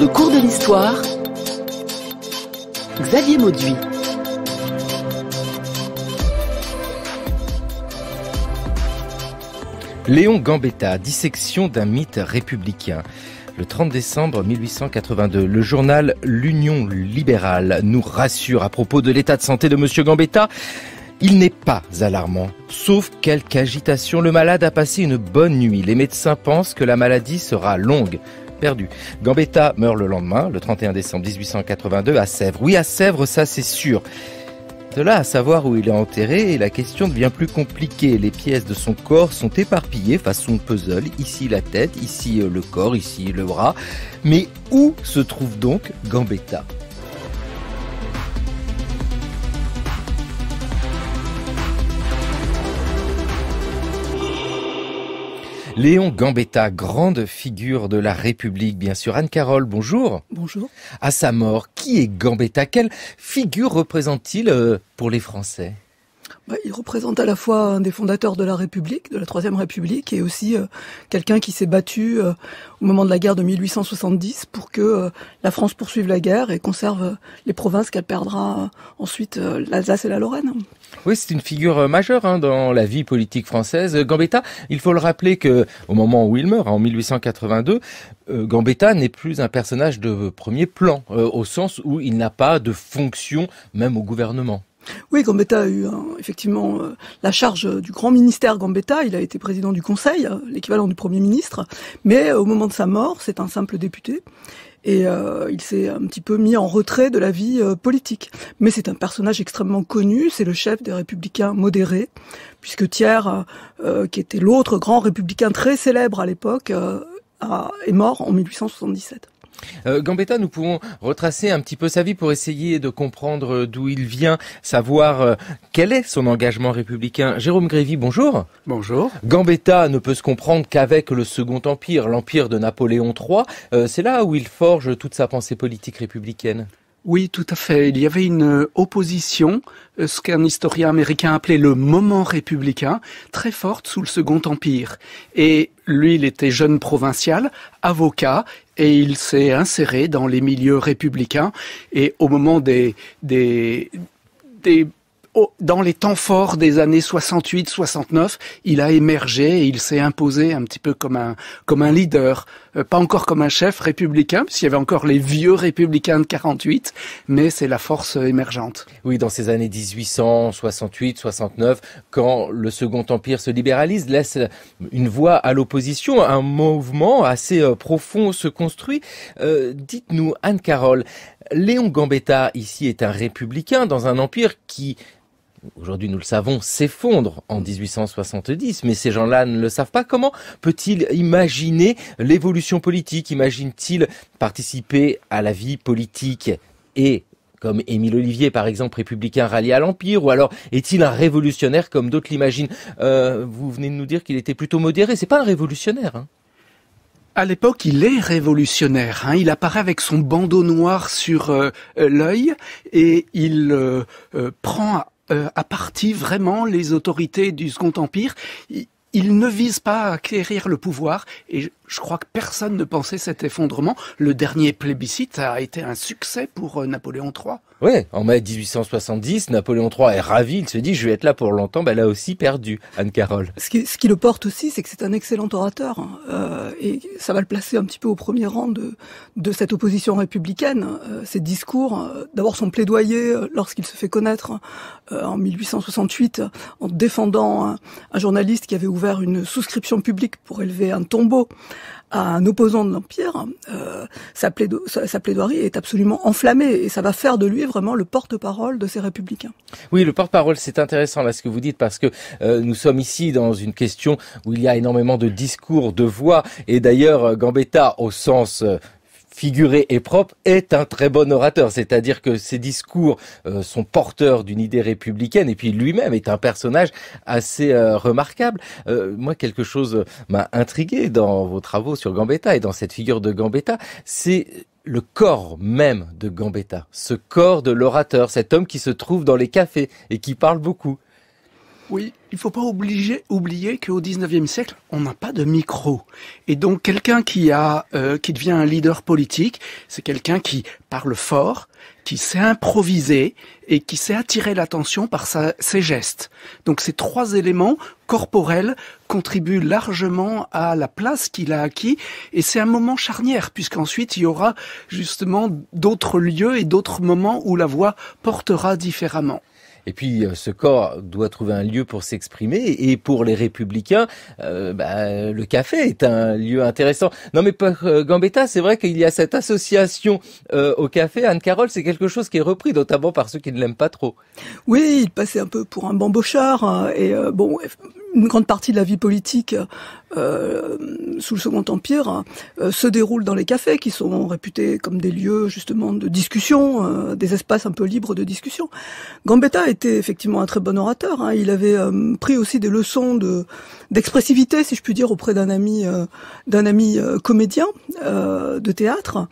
Le cours de l'histoire. Xavier Mauduit. Léon Gambetta, dissection d'un mythe républicain. Le 30 décembre 1882, le journal L'Union libérale nous rassure à propos de l'état de santé de M. Gambetta. Il n'est pas alarmant, sauf quelque agitation. Le malade a passé une bonne nuit. Les médecins pensent que la maladie sera longue perdu. Gambetta meurt le lendemain, le 31 décembre 1882, à Sèvres. Oui, à Sèvres, ça c'est sûr. De là à savoir où il est enterré, la question devient plus compliquée. Les pièces de son corps sont éparpillées façon puzzle. Ici la tête, ici euh, le corps, ici le bras. Mais où se trouve donc Gambetta Léon Gambetta, grande figure de la République, bien sûr. Anne-Carole, bonjour. Bonjour. À sa mort, qui est Gambetta Quelle figure représente-t-il euh, pour les Français bah, il représente à la fois un des fondateurs de la République, de la Troisième République, et aussi euh, quelqu'un qui s'est battu euh, au moment de la guerre de 1870 pour que euh, la France poursuive la guerre et conserve les provinces qu'elle perdra ensuite, l'Alsace et la Lorraine. Oui, c'est une figure majeure hein, dans la vie politique française. Gambetta, il faut le rappeler que au moment où il meurt, en 1882, Gambetta n'est plus un personnage de premier plan, au sens où il n'a pas de fonction, même au gouvernement. Oui, Gambetta a eu effectivement euh, la charge euh, du grand ministère Gambetta. Il a été président du Conseil, euh, l'équivalent du Premier ministre. Mais au moment de sa mort, c'est un simple député. Et il s'est un petit peu mis en retrait de la vie politique. Mais c'est un personnage extrêmement connu. C'est le chef des républicains modérés, puisque Thiers, qui était l'autre grand républicain très célèbre à l'époque, est mort en 1877. Euh, Gambetta, nous pouvons retracer un petit peu sa vie pour essayer de comprendre euh, d'où il vient, savoir euh, quel est son engagement républicain. Jérôme Grévy, bonjour. Bonjour. Gambetta ne peut se comprendre qu'avec le Second Empire, l'empire de Napoléon III. C'est là où il forge toute sa pensée politique républicaine. Oui, tout à fait. Il y avait une opposition, ce qu'un historien américain appelait le moment républicain, très forte sous le Second Empire. Et lui, il était jeune provincial, avocat, et il s'est inséré dans les milieux républicains. Et au moment des, des, des dans les temps forts des années 68-69, il a émergé et il s'est imposé un petit peu comme un, comme un leader euh, pas encore comme un chef républicain, puisqu'il y avait encore les vieux républicains de 48, mais c'est la force euh, émergente. Oui, dans ces années 1868, 69, quand le Second Empire se libéralise, laisse une voie à l'opposition, un mouvement assez euh, profond se construit. Dites-nous, Anne-Carole, Léon Gambetta ici est un républicain dans un empire qui aujourd'hui nous le savons, s'effondre en 1870, mais ces gens-là ne le savent pas. Comment peut-il imaginer l'évolution politique Imagine-t-il participer à la vie politique et comme Émile Olivier, par exemple, républicain rallié à l'Empire, ou alors est-il un révolutionnaire comme d'autres l'imaginent euh, Vous venez de nous dire qu'il était plutôt modéré. C'est pas un révolutionnaire. Hein. À l'époque, il est révolutionnaire. Hein. Il apparaît avec son bandeau noir sur euh, euh, l'œil et il prend euh, à partie vraiment les autorités du Second Empire. Ils ne visent pas à acquérir le pouvoir et je crois que personne ne pensait cet effondrement. Le dernier plébiscite a été un succès pour euh, Napoléon III. Oui, en mai 1870, Napoléon III est ravi, il se dit je vais être là pour longtemps, ben, elle a aussi perdu, Anne-Carole. Ce qui, le porte aussi, c'est que c'est un excellent orateur, euh, et ça va le placer un petit peu au premier rang de, cette opposition républicaine. Euh, ses discours, euh, d'abord son plaidoyer lorsqu'il se fait connaître en 1868 en défendant un journaliste qui avait ouvert une souscription publique pour élever un tombeau à un opposant de l'Empire, euh, sa, plaidoirie est absolument enflammée et ça va faire de lui vraiment le porte-parole de ces républicains. Oui, le porte-parole, c'est intéressant là ce que vous dites parce que euh, nous sommes ici dans une question où il y a énormément de discours, de voix et d'ailleurs euh, Gambetta, au sens figuré et propre, est un très bon orateur. C'est-à-dire que ses discours euh, sont porteurs d'une idée républicaine et puis lui-même est un personnage assez euh, remarquable. Euh, moi, quelque chose m'a intrigué dans vos travaux sur Gambetta et dans cette figure de Gambetta, c'est le corps même de Gambetta, ce corps de l'orateur, cet homme qui se trouve dans les cafés et qui parle beaucoup. Oui, il faut pas oublier qu'au 19e siècle, on n'a pas de micro. Et donc quelqu'un qui a euh, qui devient un leader politique, c'est quelqu'un qui parle fort, qui sait improviser et qui sait attirer l'attention par ses gestes. Donc ces trois éléments corporels contribuent largement à la place qu'il a acquis et c'est un moment charnière puisqu'ensuite il y aura justement d'autres lieux et d'autres moments où la voix portera différemment. Et puis euh, ce corps doit trouver un lieu pour s'exprimer. Et pour les républicains, euh, bah, le café est un lieu intéressant. Non mais euh, Gambetta, c'est vrai qu'il y a cette association au café. Anne-Carole, c'est quelque chose qui est repris, notamment par ceux qui ne l'aiment pas trop. Oui, il passait un peu pour un bambochard. Hein. Et bon, une grande partie de la vie politique euh, sous le Second Empire, euh, se déroule dans les cafés, qui sont réputés comme des lieux justement de discussion, euh, des espaces un peu libres de discussion. Gambetta était effectivement un très bon orateur. Hein. Il avait pris aussi des leçons de d'expressivité, si je puis dire, auprès d'un ami d'un ami comédien de théâtre.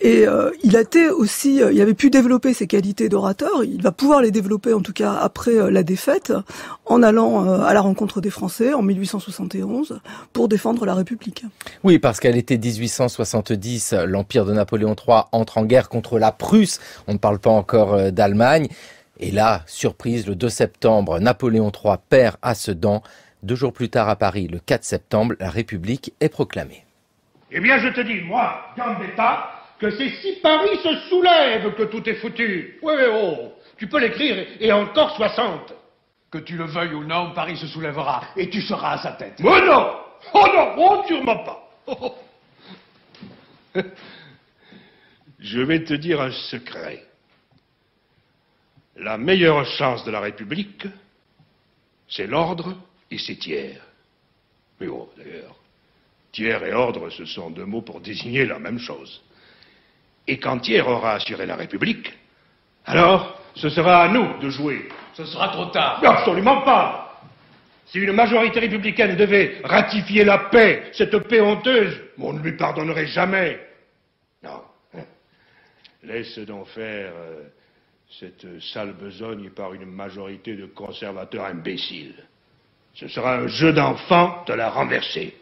et il a été aussi, il avait pu développer ses qualités d'orateur. Il va pouvoir les développer en tout cas après la défaite, en allant à la rencontre des Français en 1871 pour défendre la République. Oui, parce qu'à l'été 1870, l'Empire de Napoléon III entre en guerre contre la Prusse. On ne parle pas encore euh, d'Allemagne. Et là, surprise, le 2 septembre, Napoléon III perd à Sedan. Deux jours plus tard à Paris, le 4 septembre, la République est proclamée. Eh bien, je te dis, moi, Gambetta, que c'est si Paris se soulève que tout est foutu. Oui, oh, tu peux l'écrire et encore 60. Que tu le veuilles ou non, Paris se soulèvera et tu seras à sa tête. Mais non Oh non Oh, sûrement pas Je vais te dire un secret. La meilleure chance de la République, c'est l'ordre et c'est tiers. Mais bon, oh, d'ailleurs, tiers et ordre, ce sont deux mots pour désigner la même chose. Et quand tiers aura assuré la République, alors ce sera à nous de jouer ce sera trop tard. absolument pas. Si une majorité républicaine devait ratifier la paix, cette paix honteuse, on ne lui pardonnerait jamais. Non. Laisse donc faire euh, cette sale besogne par une majorité de conservateurs imbéciles. Ce sera un jeu d'enfant de la renverser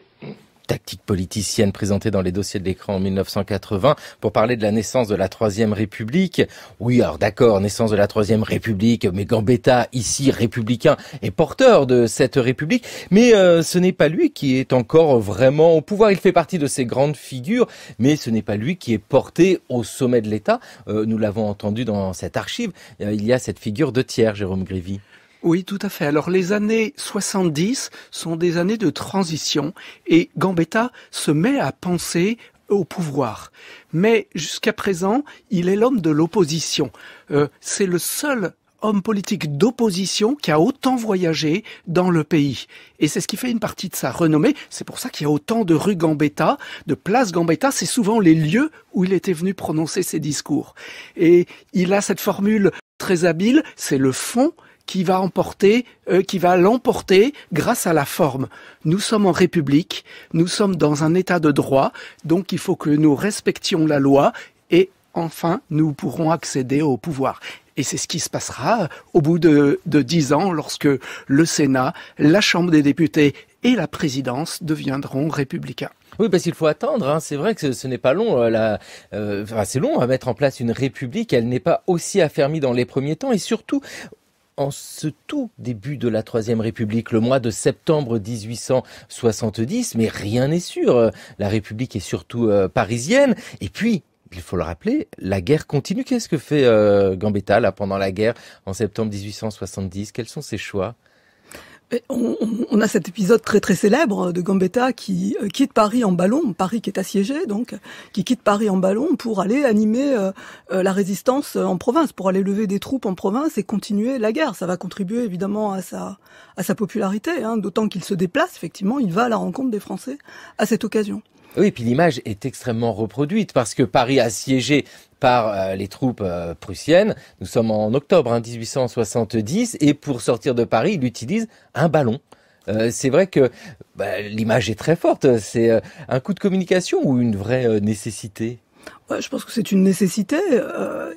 tactique politicienne présentée dans les dossiers de l'écran en 1980 pour parler de la naissance de la Troisième République. Oui, alors d'accord, naissance de la Troisième République, mais Gambetta, ici républicain, est porteur de cette République. Mais euh, ce n'est pas lui qui est encore vraiment au pouvoir. Il fait partie de ces grandes figures, mais ce n'est pas lui qui est porté au sommet de l'État. Euh, nous l'avons entendu dans cette archive. Euh, il y a cette figure de tiers, Jérôme Grévy. Oui, tout à fait. Alors les années 70 sont des années de transition et Gambetta se met à penser au pouvoir. Mais jusqu'à présent, il est l'homme de l'opposition. Euh, c'est le seul homme politique d'opposition qui a autant voyagé dans le pays. Et c'est ce qui fait une partie de sa renommée. C'est pour ça qu'il y a autant de rues Gambetta, de places Gambetta. C'est souvent les lieux où il était venu prononcer ses discours. Et il a cette formule très habile, c'est le fond qui va emporter, euh, qui va l'emporter grâce à la forme. Nous sommes en République, nous sommes dans un état de droit, donc il faut que nous respections la loi et enfin nous pourrons accéder au pouvoir. Et c'est ce qui se passera euh, au bout de dix ans lorsque le Sénat, la Chambre des députés et la présidence deviendront républicains. Oui, parce qu'il faut attendre. Hein. C'est vrai que ce, n'est pas long. Euh, c'est long à mettre en place une république. Elle n'est pas aussi affermie dans les premiers temps. Et surtout, ce tout début de la Troisième République, le mois de septembre 1870, mais rien n'est sûr. La République est surtout euh, parisienne. Et puis, il faut le rappeler, la guerre continue. Qu'est-ce que fait euh, Gambetta là, pendant la guerre en septembre 1870 Quels sont ses choix on, a cet épisode très très célèbre euh, de Gambetta qui euh, quitte Paris en ballon, Paris qui est assiégé donc, qui quitte Paris en ballon pour aller animer euh, la résistance en province, pour aller lever des troupes en province et continuer la guerre. Ça va contribuer évidemment à sa, à sa popularité, hein, d'autant qu'il se déplace effectivement, il va à la rencontre des Français à cette occasion. Oui, et puis l'image est extrêmement reproduite parce que Paris assiégé par euh, les troupes euh, prussiennes, nous sommes en octobre 1870, hein, et pour sortir de Paris, il utilise un ballon. Euh, c'est vrai que bah, l'image est très forte. C'est un coup de communication ou une vraie nécessité ouais, Je pense que c'est une nécessité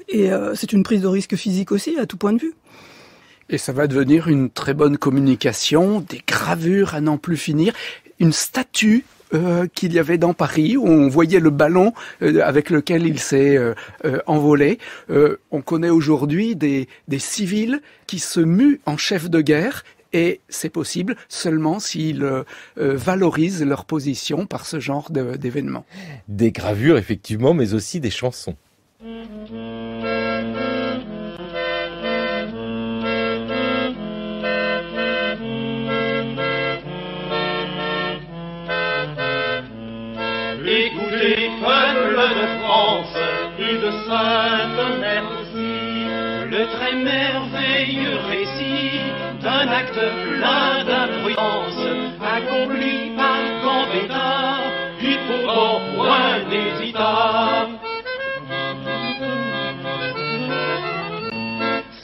et c'est une prise de risque physique aussi à tout point de vue. Et ça va devenir une très bonne communication, des gravures à n'en plus finir, une statue euh, qu'il y avait dans Paris, où on voyait le ballon euh, avec lequel il s'est euh, envolé. on connaît aujourd'hui des, civils qui se muent en chef de guerre et c'est possible seulement s'ils valorisent leur position par ce genre d'événements. Des gravures, effectivement, mais aussi des chansons. le simple merci, le très merveilleux récit d'un acte plein d'imprudence, accompli par Gambetta, qui pour en point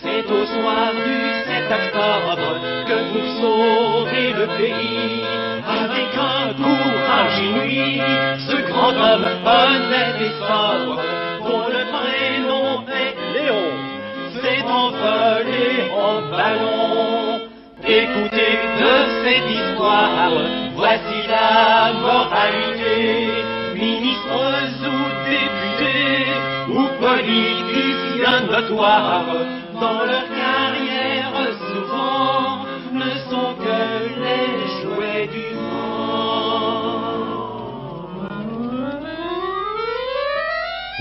C'est au soir du 7 octobre que vous sauvez le pays, avec un courage inouï, ce grand homme honnête et sobre, s'envoler en ballon. Écoutez de cette histoire, voici la moralité. ministre ou député ou politiciens notoire dans leur cas.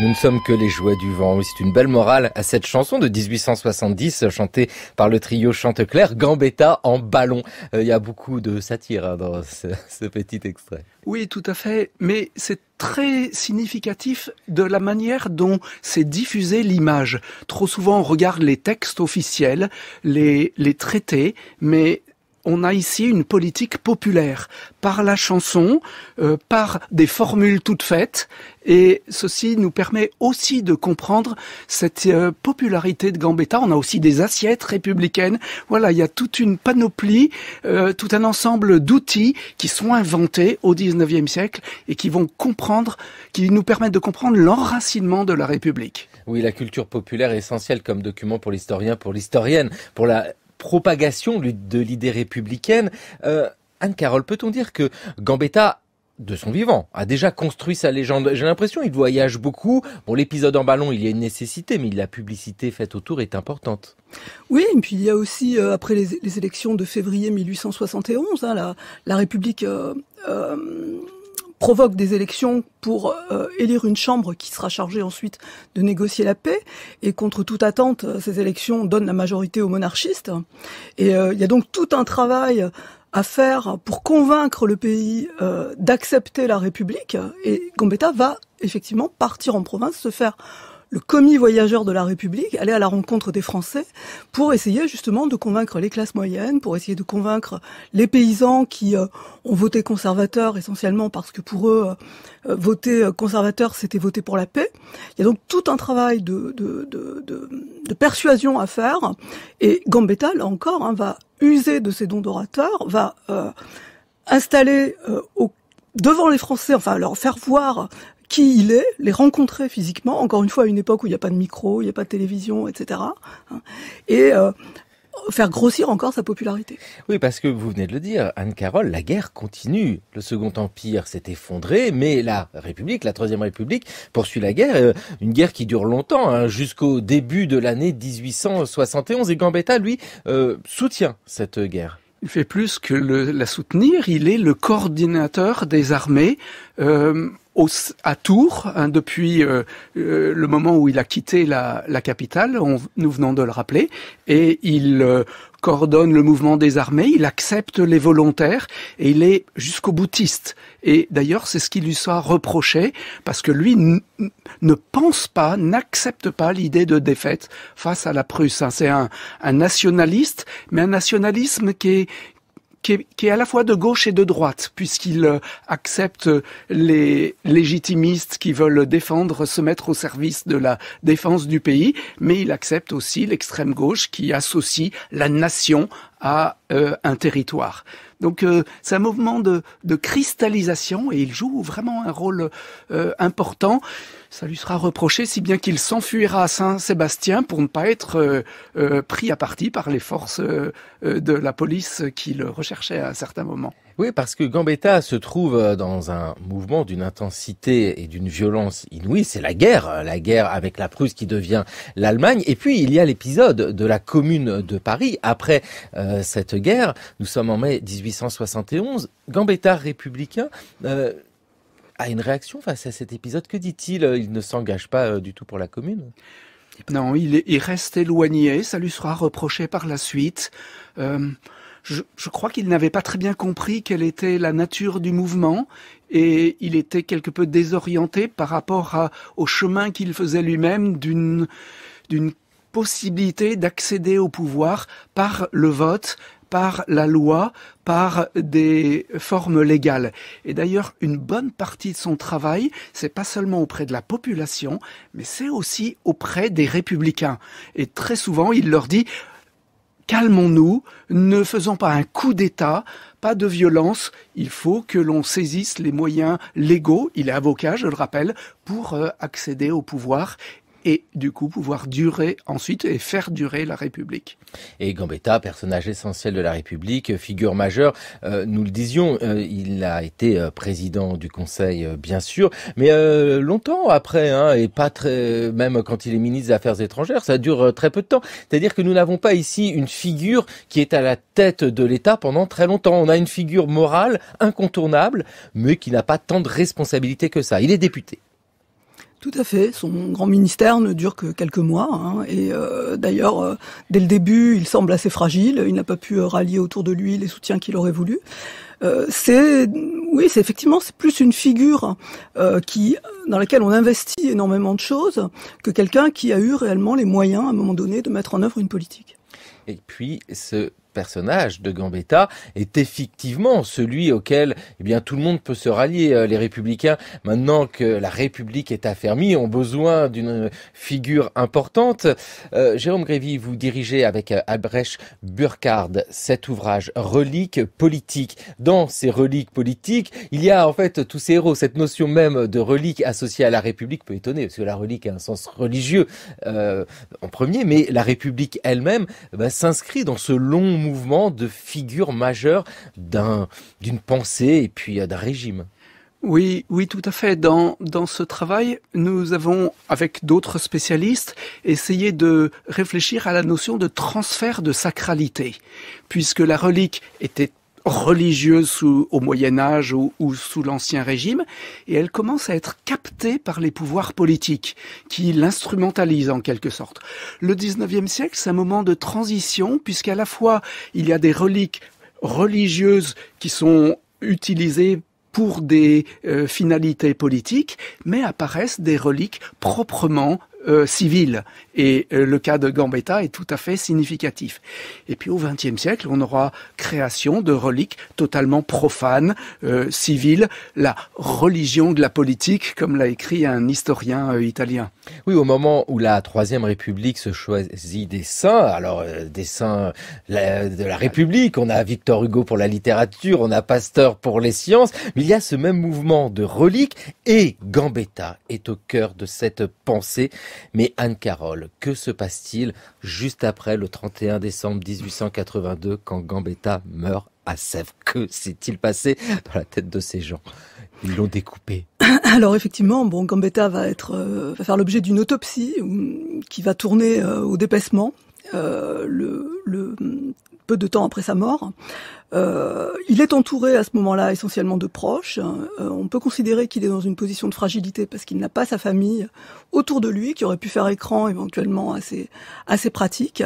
Nous ne sommes que les jouets du vent. c'est une belle morale à cette chanson de 1870 chantée par le trio Chanteclair, Gambetta en ballon. Euh, il y a beaucoup de satire hein, dans ce, petit extrait. Oui, tout à fait. Mais c'est très significatif de la manière dont s'est diffusée l'image. Trop souvent, on regarde les textes officiels, les traités, mais on a ici une politique populaire par la chanson, euh, par des formules toutes faites, et ceci nous permet aussi de comprendre cette euh, popularité de Gambetta. On a aussi des assiettes républicaines. Voilà, il y a toute une panoplie, euh, tout un ensemble d'outils qui sont inventés au XIXe siècle et qui vont comprendre, qui nous permettent de comprendre l'enracinement de la République. Oui, la culture populaire est essentielle comme document pour l'historien, pour l'historienne, pour la propagation de l'idée républicaine. Euh, Anne-Carole, peut-on dire que Gambetta de son vivant, a déjà construit sa légende. J'ai l'impression il voyage beaucoup. pour l'épisode en ballon, il y a une nécessité, mais la publicité faite autour est importante. Oui, et puis il y a aussi, euh, après les, élections de février 1871, hein, la, République... Euh, provoque des élections pour euh, élire une chambre qui sera chargée ensuite de négocier la paix. Et contre toute attente, euh, ces élections donnent la majorité aux monarchistes. Et euh, il y a donc tout un travail à faire pour convaincre le pays d'accepter la République. Et Gambetta va effectivement partir en province, se faire le commis voyageur de la République allait à la rencontre des Français pour essayer justement de convaincre les classes moyennes, pour essayer de convaincre les paysans qui euh, ont voté conservateur essentiellement parce que pour eux, euh, voter euh, conservateur, c'était voter pour la paix. Il y a donc tout un travail de, de, persuasion à faire. Et Gambetta, là encore, hein, va user de ses dons d'orateur, va installer devant les Français, enfin leur faire voir qui il est, les rencontrer physiquement, encore une fois à une époque où il n'y a pas de micro, il n'y a pas de télévision, etc. Et hein, euh, faire grossir encore sa popularité. Oui, parce que vous venez de le dire, Anne-Carole, la guerre continue. Le Second Empire s'est effondré, mais la République, la Troisième République, poursuit la guerre, euh, une guerre qui dure longtemps, hein, jusqu'au début de l'année 1871. Et Gambetta, lui, euh, soutient cette guerre. Il fait plus que la soutenir, il est le coordinateur des armées à Tours hein, depuis euh, euh, le moment où il a quitté la, capitale, nous venons de le rappeler, et il euh, coordonne le mouvement des armées, il accepte les volontaires et il est jusqu'au boutiste. Et d'ailleurs, c'est ce qui lui sera reproché parce que lui ne pense pas, n'accepte pas l'idée de défaite face à la Prusse. Hein. C'est un, un, nationaliste, mais un nationalisme qui est, qui est, à la fois de gauche et de droite, puisqu'il euh, accepte euh, les légitimistes qui veulent défendre, se mettre au service de la défense du pays, mais il accepte aussi l'extrême gauche qui associe la nation à euh, un territoire. Donc c'est un mouvement de, cristallisation et il joue vraiment un rôle important. Ça lui sera reproché, si bien qu'il s'enfuira à Saint-Sébastien pour ne pas être euh, euh, pris à partie par les forces euh, de la police qui le recherchaient à un certain moment. Oui, parce que Gambetta se trouve dans un mouvement d'une intensité et d'une violence inouïe. C'est la guerre, la guerre avec la Prusse qui devient l'Allemagne. Et puis, il y a l'épisode de la Commune de Paris. Après cette guerre, nous sommes en mai 1871, Gambetta républicain une réaction face à cet épisode. Que dit-il euh, Il ne s'engage pas euh, du tout pour la commune Non, il, reste éloigné. Ça lui sera reproché par la suite. Euh, je, crois qu'il n'avait pas très bien compris quelle était la nature du mouvement et il était quelque peu désorienté par rapport au chemin qu'il faisait lui-même d'une possibilité d'accéder au pouvoir par le vote par la loi, par des formes légales. Et d'ailleurs, une bonne partie de son travail, c'est pas seulement auprès de la population, mais c'est aussi auprès des républicains. Et très souvent, il leur dit calmons-nous, ne faisons pas un coup d'État, pas de violence, il faut que l'on saisisse les moyens légaux, il est avocat, je le rappelle, pour euh, accéder au pouvoir et du coup pouvoir durer ensuite et faire durer la République. Et Gambetta, personnage essentiel de la République, figure majeure, euh, nous le disions, euh, il a été euh, président du Conseil bien sûr, mais longtemps après, hein, et pas très, même quand il est ministre des Affaires étrangères, ça dure très peu de temps. C'est-à-dire que nous n'avons pas ici une figure qui est à la tête de l'État pendant très longtemps. On a une figure morale incontournable, mais qui n'a pas tant de responsabilités que ça. Il est député. Tout à fait. Son grand ministère ne dure que quelques mois. Hein. Et euh, d'ailleurs, euh, dès le début, il semble assez fragile. Il n'a pas pu euh, rallier autour de lui les soutiens qu'il aurait voulu. c'est oui, c'est effectivement c'est plus une figure qui dans laquelle on investit énormément de choses que quelqu'un qui a eu réellement les moyens à un moment donné de mettre en œuvre une politique. Et puis ce personnage de Gambetta est effectivement celui auquel eh bien tout le monde peut se rallier. Euh, les républicains, maintenant que la République est affermie, ont besoin d'une euh, figure importante. Euh, Jérôme Grévy, vous dirigez avec Albrecht Burkhard cet ouvrage Reliques politiques. Dans ces reliques politiques, il y a en fait tous ces héros. Cette notion même de relique associée à la République peut étonner, parce que la relique a un sens religieux en premier, mais la République elle-même eh ben, s'inscrit dans ce long mouvement de figure majeures d'un, d'une pensée et puis euh, d'un régime. Oui, oui, tout à fait. Dans, dans ce travail, nous avons, avec d'autres spécialistes, essayé de réfléchir à la notion de transfert de sacralité, puisque la relique était religieuse au Moyen Âge ou, sous l'Ancien Régime, et elle commence à être captée par les pouvoirs politiques, qui l'instrumentalisent en quelque sorte. Le 19e siècle, c'est un moment de transition, puisqu'à la fois il y a des reliques religieuses qui sont utilisées pour des euh, finalités politiques, mais apparaissent des reliques proprement euh, civiles et euh, le cas de Gambetta est tout à fait significatif. Et puis au XXe siècle, on aura création de reliques totalement profanes, euh, civiles, la religion de la politique, comme l'a écrit un historien euh, italien. Oui, au moment où la Troisième République se choisit des saints, alors des saints de la République, on a Victor Hugo pour la littérature, on a Pasteur pour les sciences, mais il y a ce même mouvement de reliques et Gambetta est au cœur de cette pensée. Mais Anne-Carole, que se passe-t-il juste après le 31 décembre 1882 quand Gambetta meurt à Sèvres Que s'est-il passé dans la tête de ces gens Ils l'ont découpé. Alors effectivement, bon, Gambetta va être, euh, va faire l'objet d'une autopsie qui va tourner euh, au dépassement. Euh, le, peu de temps après sa mort. Euh, il est entouré à ce moment-là essentiellement de proches. Euh, on peut considérer qu'il est dans une position de fragilité parce qu'il n'a pas sa famille autour de lui qui aurait pu faire écran éventuellement à ses, pratiques.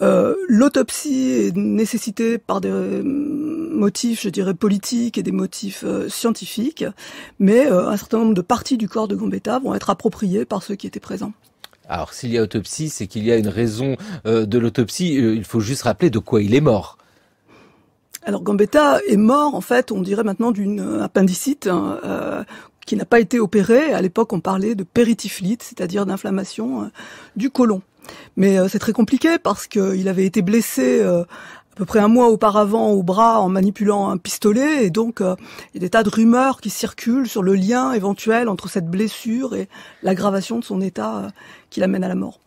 Euh, l'autopsie est nécessitée par des motifs, je dirais, politiques et des motifs scientifiques, mais un certain nombre de parties du corps de Gambetta vont être appropriées par ceux qui étaient présents. Alors s'il y a autopsie, c'est qu'il y a une raison euh, de l'autopsie. Euh, il faut juste rappeler de quoi il est mort. Alors Gambetta est mort, en fait, on dirait maintenant d'une appendicite hein, euh, qui n'a pas été opérée. À l'époque, on parlait de péritiflite, c'est-à-dire d'inflammation du côlon. Mais c'est très compliqué parce qu'il avait été blessé à peu près un mois auparavant au bras en manipulant un pistolet. Et donc, euh, il y a des tas de rumeurs qui circulent sur le lien éventuel entre cette blessure et l'aggravation de son état euh, qui l'amène à la mort.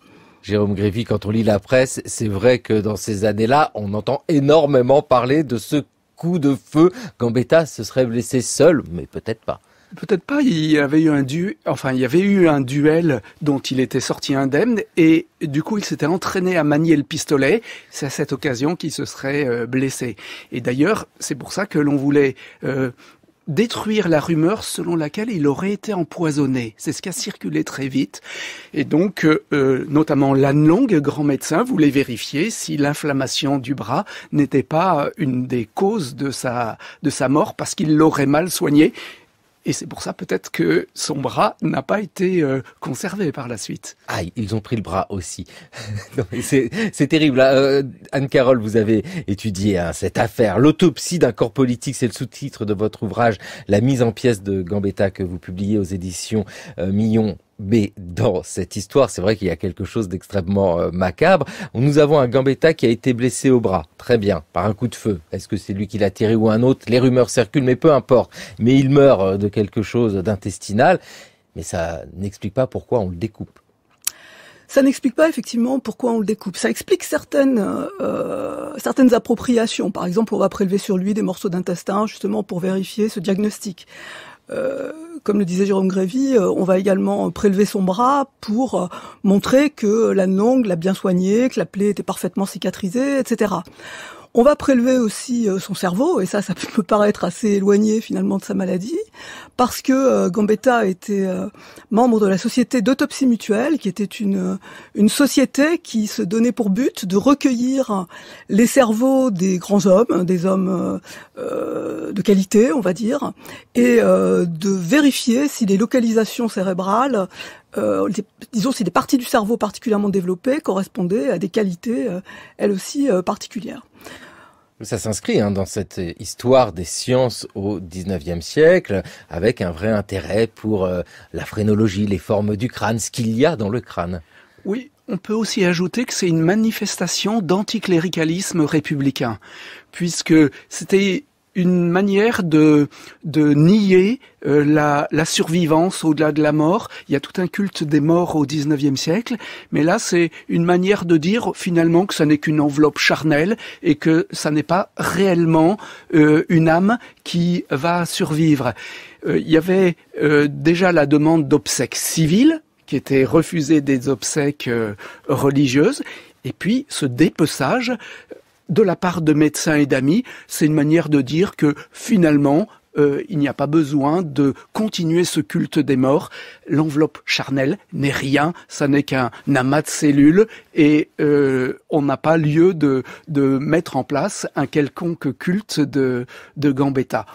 Jérôme Grévy, quand on lit la presse, c'est vrai que dans ces années-là, on entend énormément parler de ce coup de feu. Gambetta se serait blessé seul, mais peut-être pas. Peut-être pas. Il y avait eu un du... enfin, il y avait eu un duel dont il était sorti indemne et du coup, il s'était entraîné à manier le pistolet. C'est à cette occasion qu'il se serait euh, blessé. Et d'ailleurs, c'est pour ça que l'on voulait euh, détruire la rumeur selon laquelle il aurait été empoisonné. C'est ce qui a circulé très vite. Et donc, euh, notamment Lanlong, grand médecin, voulait vérifier si l'inflammation du bras n'était pas une des causes de sa, de sa mort parce qu'il l'aurait mal soigné. Et c'est pour ça peut-être que son bras n'a pas été euh, conservé par la suite. Ah, ils ont pris le bras aussi. c'est terrible. Hein. Euh, Anne-Carole, vous avez étudié hein, cette affaire. L'autopsie d'un corps politique, c'est le sous-titre de votre ouvrage. La mise en pièces de Gambetta que vous publiez aux éditions euh, Millon mais dans cette histoire, c'est vrai qu'il y a quelque chose d'extrêmement euh, macabre. Nous avons un Gambetta qui a été blessé au bras, très bien, par un coup de feu. Est-ce que c'est lui qui l'a tiré ou un autre Les rumeurs circulent, mais peu importe. Mais il meurt euh, de quelque chose d'intestinal, mais ça n'explique pas pourquoi on le découpe. Ça n'explique pas effectivement pourquoi on le découpe. Ça explique certaines euh, certaines appropriations. Par exemple, on va prélever sur lui des morceaux d'intestin justement pour vérifier ce diagnostic. Euh, comme le disait Jérôme Grévy, euh, on va également prélever son bras pour euh, montrer que la langue l'a bien soigné, que la plaie était parfaitement cicatrisée, etc. On va prélever aussi euh, son cerveau, et ça, ça peut paraître assez éloigné finalement de sa maladie, parce que euh, Gambetta était euh, membre de la société d'autopsie mutuelle, qui était une, une société qui se donnait pour but de recueillir les cerveaux des grands hommes, des hommes de qualité, on va dire, et de vérifier si les localisations cérébrales disons si des parties du cerveau particulièrement développées correspondaient à des qualités elles aussi particulières. Ça s'inscrit hein, dans cette histoire des sciences au 19 siècle, avec un vrai intérêt pour euh, la phrénologie, les formes du crâne, ce qu'il y a dans le crâne. Oui, on peut aussi ajouter que c'est une manifestation d'anticléricalisme républicain, puisque c'était une manière de, nier euh, la, survivance au-delà de la mort. Il y a tout un culte des morts au XIXe siècle, mais là c'est une manière de dire finalement que ça n'est qu'une enveloppe charnelle et que ça n'est pas réellement euh, une âme qui va survivre. Euh, il y avait déjà la demande d'obsèques civiles qui était refusée des obsèques religieuses. Et puis ce dépeçage de la part de médecins et d'amis, c'est une manière de dire que finalement, euh, il n'y a pas besoin de continuer ce culte des morts. L'enveloppe charnelle n'est rien, ça n'est qu'un amas de cellules et euh, on n'a pas lieu de, mettre en place un quelconque culte de Gambetta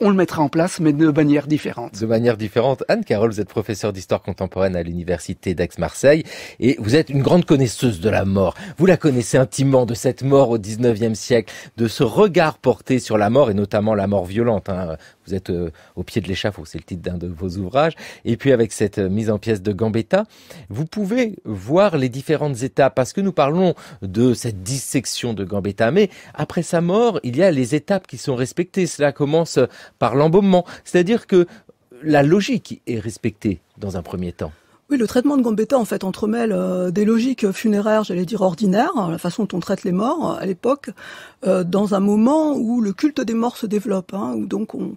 on le mettra en place, mais de manière différente. De manière différente. Anne-Carole, vous êtes professeure d'histoire contemporaine à l'université d'Aix-Marseille et vous êtes une grande connaisseuse de la mort. Vous la connaissez intimement de cette mort au 19e siècle, de ce regard porté sur la mort et notamment la mort violente. Hein, vous êtes euh, au pied de l'échafaud, c'est le titre d'un de vos ouvrages. Et puis avec cette euh, mise en pièce de Gambetta, vous pouvez voir les différentes étapes parce que nous parlons de cette dissection de Gambetta. Mais après sa mort, il y a les étapes qui sont respectées. Cela commence euh, par l'embaumement, c'est-à-dire que la logique est respectée dans un premier temps. Oui, le traitement de Gambetta, en fait, entremêle euh, des logiques funéraires, j'allais dire ordinaires, hein, la façon dont on traite les morts euh, à l'époque, euh, dans un moment où le culte des morts se développe, hein, où donc on,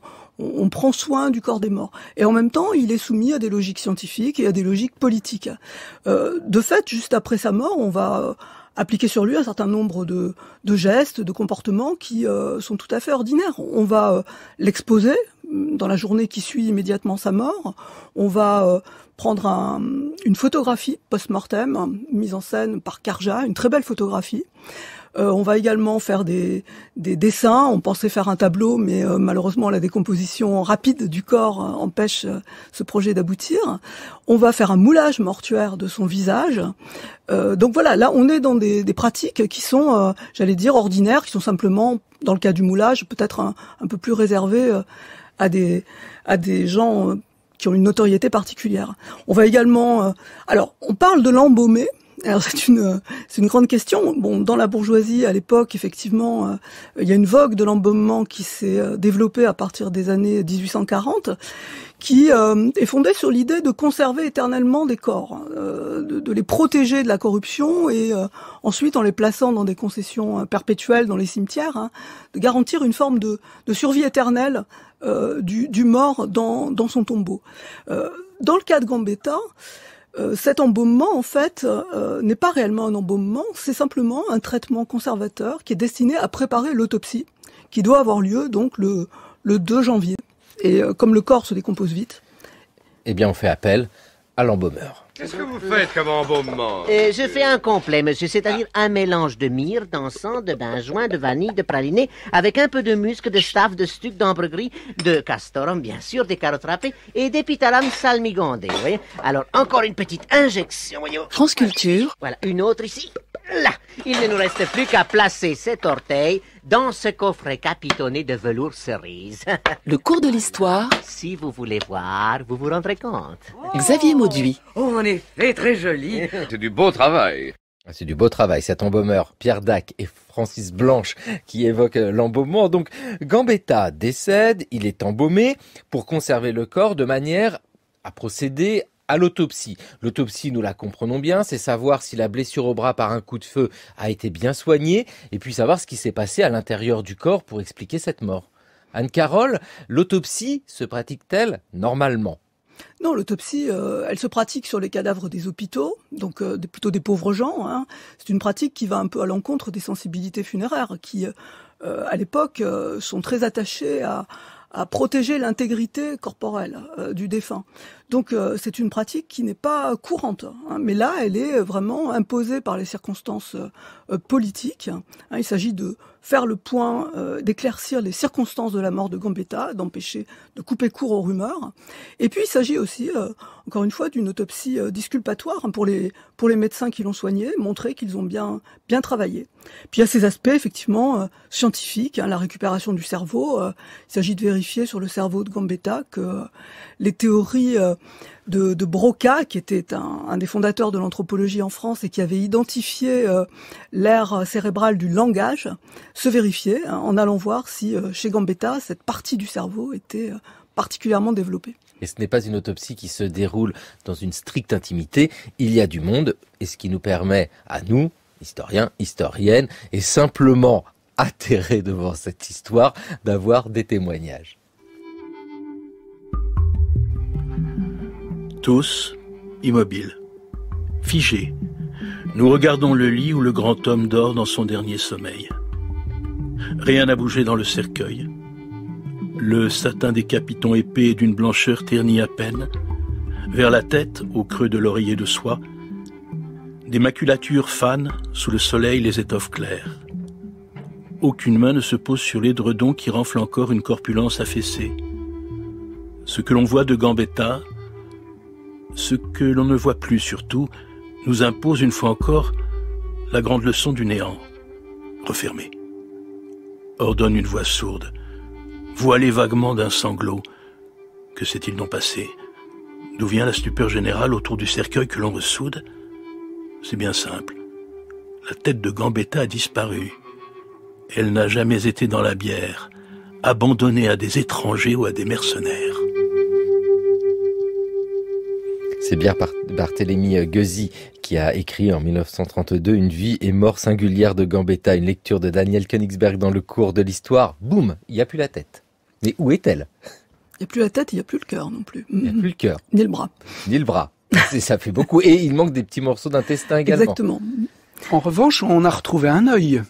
prend soin du corps des morts. Et en même temps, il est soumis à des logiques scientifiques et à des logiques politiques. de fait, juste après sa mort, on va appliquer sur lui un certain nombre de, gestes, de comportements qui sont tout à fait ordinaires. On va l'exposer, dans la journée qui suit immédiatement sa mort, on va euh, prendre une photographie post-mortem, mise en scène par Karja, une très belle photographie. Euh, on va également faire des, dessins. On pensait faire un tableau, mais euh, malheureusement la décomposition rapide du corps empêche ce projet d'aboutir. On va faire un moulage mortuaire de son visage. donc voilà, là on est dans des, pratiques qui sont, j'allais dire, ordinaires, qui sont simplement, dans le cas du moulage, peut-être un, un peu plus réservées à des, à des gens euh, qui ont une notoriété particulière. On va également, euh, alors, on parle de l'embaumé, alors c'est une c'est une grande question. Bon, dans la bourgeoisie à l'époque, effectivement, euh, il y a une vogue de l'embaumement qui s'est euh, développée à partir des années 1840, qui euh, est fondée sur l'idée de conserver éternellement des corps, hein, de, les protéger de la corruption et ensuite en les plaçant dans des concessions perpétuelles dans les cimetières, hein, de garantir une forme de, survie éternelle du, mort dans, dans son tombeau. dans le cas de Gambetta, euh, cet embaumement, en fait, euh, euh, n'est pas réellement un embaumement, c'est simplement un traitement conservateur qui est destiné à préparer l'autopsie, qui doit avoir lieu donc le, le 2 janvier. Et comme le corps se décompose vite. Eh bien, on fait appel à l'embaumeur. Qu'est-ce que vous faites comme embaumement Et euh, Je fais un complet, monsieur, c'est-à-dire un mélange de myrrhe, d'encens, de benjoin, de vanille, de praliné, avec un peu de musc, de staff, de stuc, d'ambre gris, de castorum, bien sûr, des carottes râpées et d'épitalam salmigondé. vous voyez Alors, encore une petite injection, voyez France Culture. Voilà, une autre ici il ne nous reste plus qu'à placer cet orteil dans ce coffret capitonné de velours cerise. Le cours de l'histoire. Si vous voulez voir, vous vous rendrez compte. Oh, Xavier Mauduit. Oh, en effet, très joli. C'est du beau travail. Ah, c'est du beau travail, cet embaumeur, Pierre Dac et Francis Blanche, qui évoquent euh, l'embaumement. Donc, Gambetta décède, il est embaumé pour conserver le corps de manière à procéder à l'autopsie. L'autopsie, nous la comprenons bien, c'est savoir si la blessure au bras par un coup de feu a été bien soignée, et puis savoir ce qui s'est passé à l'intérieur du corps pour expliquer cette mort. Anne-Carole, l'autopsie se pratique-t-elle normalement non, l'autopsie, euh, elle se pratique sur les cadavres des hôpitaux, donc euh, plutôt des pauvres gens. Hein. C'est une pratique qui va un peu à l'encontre des sensibilités funéraires, qui, euh, à l'époque, sont très attachées à protéger l'intégrité corporelle du défunt. Donc euh, c'est une pratique qui n'est pas courante, hein, mais là elle est euh, vraiment imposée par les circonstances euh, politiques. Hein. il s'agit de faire le point, d'éclaircir les circonstances de la mort de Gambetta, d'empêcher de couper court aux rumeurs. Et puis il s'agit aussi, encore une fois, d'une autopsie disculpatoire hein, pour les pour les médecins qui l'ont soigné, montrer qu'ils ont bien bien travaillé. Puis il y a ces aspects effectivement scientifiques, la récupération du cerveau. il s'agit de vérifier sur le cerveau de Gambetta que les théories de, Broca, qui était un, des fondateurs de l'anthropologie en France et qui avait identifié euh, l'ère cérébrale du langage, se vérifier hein, en allant voir si euh, chez Gambetta, cette partie du cerveau était euh, particulièrement développée. Et ce n'est pas une autopsie qui se déroule dans une stricte intimité, il y a du monde, et ce qui nous permet à nous, historiens, historiennes, et simplement atterrés devant cette histoire, d'avoir des témoignages. Tous, immobiles, figés, nous regardons le lit où le grand homme dort dans son dernier sommeil. Rien n'a bougé dans le cercueil. Le satin des capitons épais d'une blancheur ternie à peine. Vers la tête, au creux de l'oreiller de soie, des maculatures fanes sous le soleil les étoffes claires. Aucune main ne se pose sur l'édredon qui renfle encore une corpulence affaissée. Ce que l'on voit de Gambetta, ce que l'on ne voit plus surtout, nous impose une fois encore la grande leçon du néant. Refermé. Ordonne une voix sourde, voilée vaguement d'un sanglot. Que s'est-il donc passé D'où vient la stupeur générale autour du cercueil que l'on ressoude C'est bien simple. La tête de Gambetta a disparu. Elle n'a jamais été dans la bière, abandonnée à des étrangers ou à des mercenaires. C'est bien Barthélemy euh, Guezy qui a écrit en 1932 Une vie et mort singulière de Gambetta, une lecture de Daniel Königsberg dans le cours de l'histoire. Boum, il n'y a plus la tête. Mais où est-elle Il n'y a plus la tête, il n'y a plus le cœur non plus. Il n'y a plus le cœur. Ni le bras. Ni le bras. ça fait beaucoup. Et il manque des petits morceaux d'intestin également. Exactement. En revanche, on a retrouvé un œil.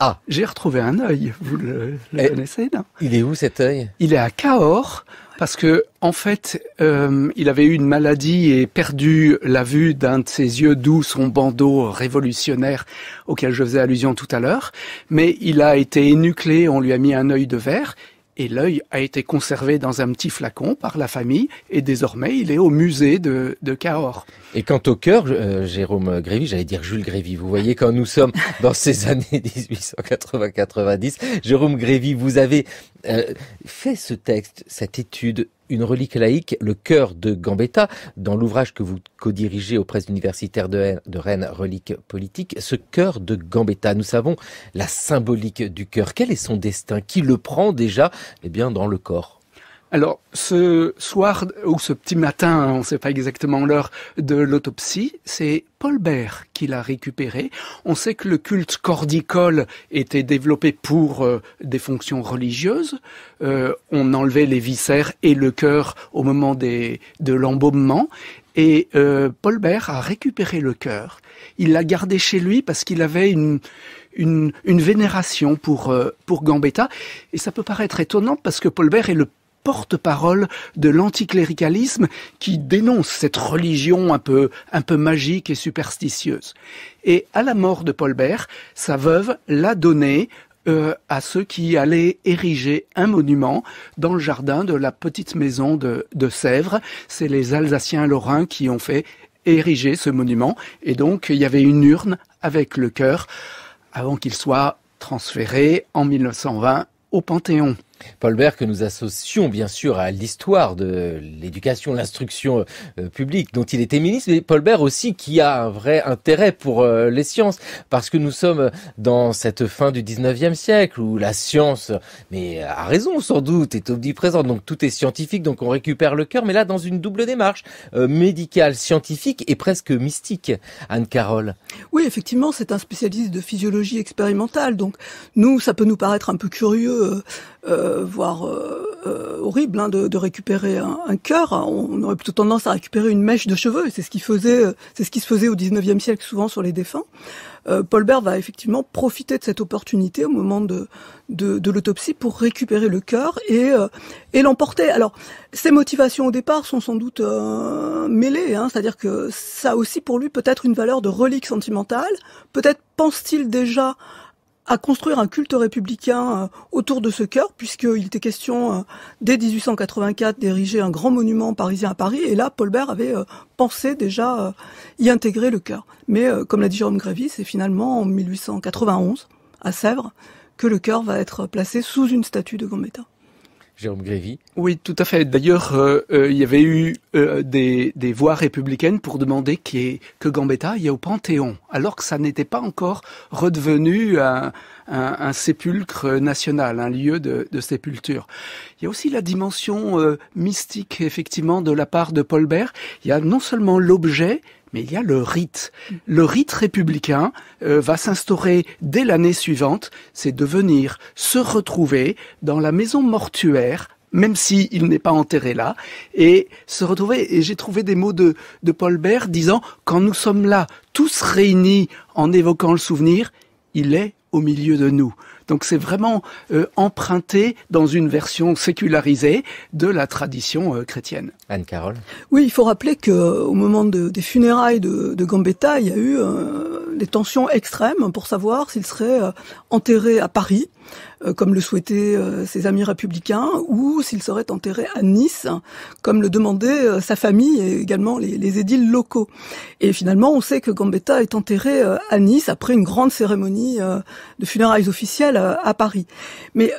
Ah J'ai retrouvé un œil, vous le, le eh, connaissez, non Il est où cet œil Il est à Cahors, parce que en fait, euh, il avait eu une maladie et perdu la vue d'un de ses yeux, d'où son bandeau révolutionnaire auquel je faisais allusion tout à l'heure. Mais il a été énuclé, on lui a mis un œil de verre. Et l'œil a été conservé dans un petit flacon par la famille et désormais il est au musée de, Cahors. Et quant au cœur, euh, Jérôme Grévy, j'allais dire Jules Grévy, vous voyez quand nous sommes dans ces années 1890 90 Jérôme Grévy, vous avez euh, fait ce texte, cette étude une relique laïque, le cœur de Gambetta, dans l'ouvrage que vous co-dirigez aux presses universitaires de Rennes, Relique politique, ce cœur de Gambetta. Nous savons la symbolique du cœur. Quel est son destin Qui le prend déjà eh bien, dans le corps alors, ce soir, ou ce petit matin, on ne sait pas exactement l'heure de l'autopsie, c'est Paul qui l'a récupéré. On sait que le culte cordicole était développé pour euh, des fonctions religieuses. Euh, on enlevait les viscères et le cœur au moment des, de l'embaumement. Et euh, Paul a récupéré le cœur. Il l'a gardé chez lui parce qu'il avait une, vénération pour, euh, pour Gambetta. Et ça peut paraître étonnant parce que Paul est le porte-parole de l'anticléricalisme qui dénonce cette religion un peu, un peu magique et superstitieuse. Et à la mort de Paul Bert, sa veuve l'a donné euh, à ceux qui allaient ériger un monument dans le jardin de la petite maison de, de Sèvres. C'est les Alsaciens lorrains qui ont fait ériger ce monument. Et donc, il y avait une urne avec le cœur avant qu'il soit transféré en 1920 au Panthéon. Paul que nous associons bien sûr à l'histoire de l'éducation, l'instruction euh, publique dont il était ministre, mais Paul aussi qui a un vrai intérêt pour euh, les sciences, parce que nous sommes dans cette fin du 19e siècle où la science, mais à euh, raison sans doute, est omniprésente, donc tout est scientifique, donc on récupère le cœur, mais là dans une double démarche médicale, scientifique et presque mystique. Anne-Carole. Oui, effectivement, c'est un spécialiste de physiologie expérimentale, donc nous, ça peut nous paraître un peu curieux euh, voire euh, euh, horrible, hein, de, récupérer un, cœur. On aurait plutôt tendance à récupérer une mèche de cheveux. C'est ce qui faisait, c'est ce qui se faisait au 19e siècle souvent sur les défunts. Paul Bert va effectivement profiter de cette opportunité au moment de, de, l'autopsie pour récupérer le cœur et, et l'emporter. Alors, ses motivations au départ sont sans doute mêlées, hein. c'est-à-dire que ça a aussi pour lui peut-être une valeur de relique sentimentale, peut-être pense-t-il déjà à construire un culte républicain euh, autour de ce cœur, puisqu'il était question, euh, dès 1884, d'ériger un grand monument parisien à Paris. Et là, Paul Bert avait euh, pensé déjà y intégrer le cœur. Mais comme l'a dit Jérôme Grévy, c'est finalement en 1891, à Sèvres, que le cœur va être placé sous une statue de Gambetta. Jérôme Oui, tout à fait. D'ailleurs, euh, euh, il y avait eu euh, des, voix républicaines pour demander que Gambetta y au Panthéon, alors que ça n'était pas encore redevenu un, un, sépulcre national, un lieu de, de, sépulture. Il y a aussi la dimension mystique, effectivement, de la part de Paul Bert. Il y a non seulement l'objet, mais il y a le rite. Le rite républicain euh, va s'instaurer dès l'année suivante, c'est de venir se retrouver dans la maison mortuaire même si n'est pas enterré là, et se retrouver. Et j'ai trouvé des mots de, de Paul Bert disant quand nous sommes là, tous réunis en évoquant le souvenir, il est au milieu de nous. Donc c'est vraiment euh, emprunté dans une version sécularisée de la tradition euh, chrétienne. Anne-Carole Oui, il faut rappeler qu'au euh, moment des funérailles de, Gambetta, il y a eu des tensions extrêmes pour savoir s'il serait enterré à Paris euh, comme le souhaitaient euh, ses amis républicains, ou s'il serait enterré à Nice, comme le demandait euh, sa famille et également les, les, édiles locaux. Et finalement, on sait que Gambetta est enterré à Nice après une grande cérémonie de funérailles officielles à Paris. Mais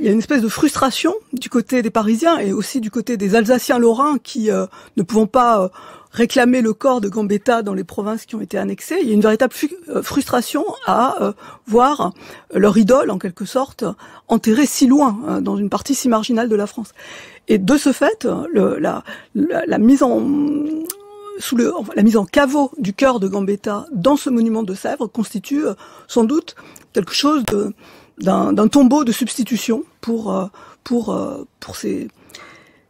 il y a une espèce de frustration du côté des Parisiens et aussi du côté des Alsaciens lorrains qui, ne pouvant pas réclamer le corps de Gambetta dans les provinces qui ont été annexées. Il y a une véritable euh, frustration à euh, voir euh, leur idole, en quelque sorte, enterrée si loin, hein, dans une partie si marginale de la France. Et de ce fait, le, la, la, mise en sous le, la mise en caveau du cœur de Gambetta dans ce monument de Sèvres constitue sans doute quelque chose d'un tombeau de substitution pour, pour, pour ces,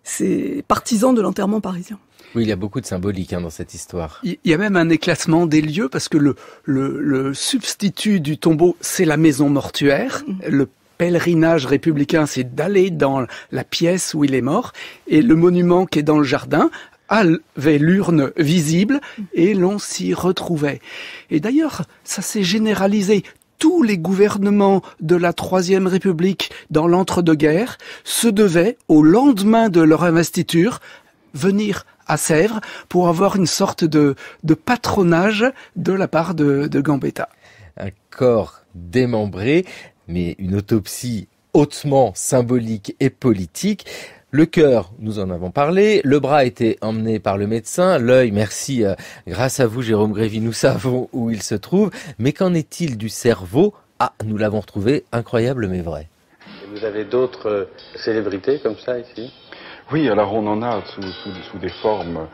ces partisans de l'enterrement parisien. Oui, il y a beaucoup de symbolique hein, dans cette histoire. Il y a même un éclatement des lieux parce que le, le, le substitut du tombeau, c'est la maison mortuaire. Mm-hmm. Le pèlerinage républicain, c'est d'aller dans la pièce où il est mort. Et le monument qui est dans le jardin avait l'urne visible mm-hmm. et l'on s'y retrouvait. Et d'ailleurs, ça s'est généralisé tous les gouvernements de la Troisième République dans l'entre-deux-guerres se devaient, au lendemain de leur investiture, venir à Sèvres pour avoir une sorte de, patronage de la part de, Gambetta. Un corps démembré, mais une autopsie hautement symbolique et politique. Le cœur, nous en avons parlé. Le bras a été emmené par le médecin. L'œil, merci. Euh, grâce à vous, Jérôme Grévy, nous savons où il se trouve. Mais qu'en est-il du cerveau Ah, nous l'avons retrouvé. Incroyable, mais vrai. vous avez d'autres euh, célébrités comme ça ici oui, alors on en a sous, sous, des formes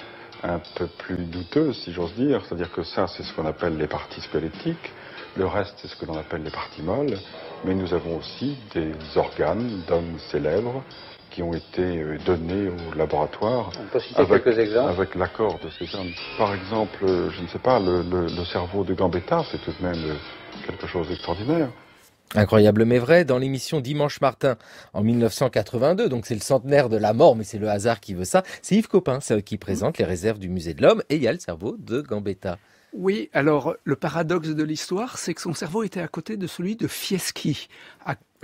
un peu plus douteuses, si j'ose dire. C'est-à-dire que ça, c'est ce qu'on appelle les parties squelettiques. Le reste, c'est ce que l'on appelle les parties molles. Mais nous avons aussi des organes d'hommes célèbres qui ont été euh, donnés au laboratoire. On peut citer avec, quelques exemples Avec l'accord de ces hommes. Par exemple, euh, je ne sais pas, le, le cerveau de Gambetta, c'est tout de même euh, quelque chose d'extraordinaire. Incroyable mais vrai, dans l'émission Dimanche Martin en 1982, donc c'est le centenaire de la mort, mais c'est le hasard qui veut ça, c'est Yves Copin qui présente les réserves du musée de l'homme et il y a le cerveau de Gambetta. Oui, alors le paradoxe de l'histoire, c'est que son cerveau était à côté de celui de Fieschi,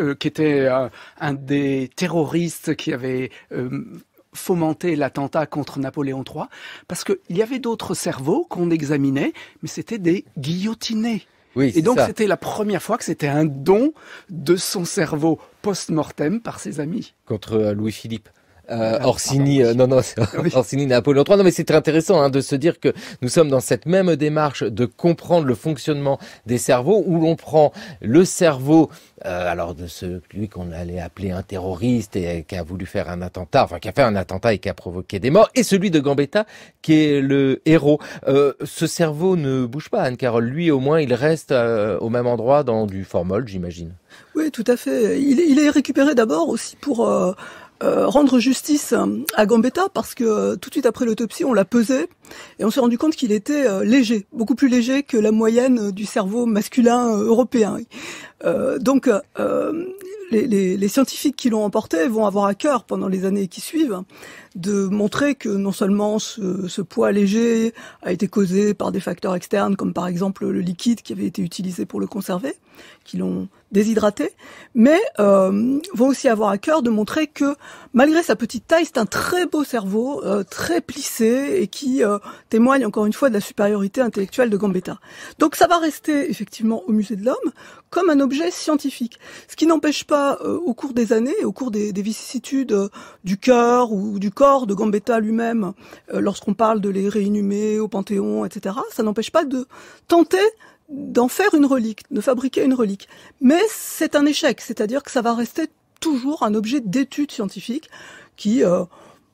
euh, qui était euh, un des terroristes qui avait... Euh, fomenté l'attentat contre Napoléon III, parce qu'il y avait d'autres cerveaux qu'on examinait, mais c'était des guillotinés et donc c'était la première fois que c'était un don de son cerveau post-mortem par ses amis. Contre euh, Louis-Philippe. Euh, ah, Orsini, euh, non, non, Orsini, Napoléon III. Non, mais c'est très intéressant hein, de se dire que nous sommes dans cette même démarche de comprendre le fonctionnement des cerveaux, où l'on prend le cerveau, euh, alors de celui qu'on allait appeler un terroriste et qui a voulu faire un attentat, enfin qui a fait un attentat et qui a provoqué des morts, et celui de Gambetta qui est le héros. ce cerveau ne bouge pas, Anne-Carole. Lui, au moins, il reste au même endroit dans du formol, j'imagine. Oui, tout à fait. Il, il est récupéré d'abord aussi pour euh, rendre justice à Gambetta parce que euh, tout de suite après l'autopsie, on l'a pesé et on s'est rendu compte qu'il était euh, léger, beaucoup plus léger que la moyenne euh, du cerveau masculin euh, européen. donc, les, scientifiques qui l'ont emporté vont avoir à cœur, pendant les années qui suivent, de montrer que non seulement ce, poids léger a été causé par des facteurs externes, comme par exemple le liquide qui avait été utilisé pour le conserver, qui l'ont déshydraté, mais vont aussi avoir à cœur de montrer que, malgré sa petite taille, c'est un très beau cerveau, très plissé et qui... Euh, témoigne encore une fois de la supériorité intellectuelle de Gambetta. Donc ça va rester effectivement au musée de l'homme comme un objet scientifique, ce qui n'empêche pas euh, au cours des années, au cours des, vicissitudes euh, du cœur ou du corps de Gambetta lui-même, lorsqu'on parle de les réinhumer au Panthéon, etc., ça n'empêche pas de tenter d'en faire une relique, de fabriquer une relique. Mais c'est un échec, c'est-à-dire que ça va rester toujours un objet d'étude scientifique qui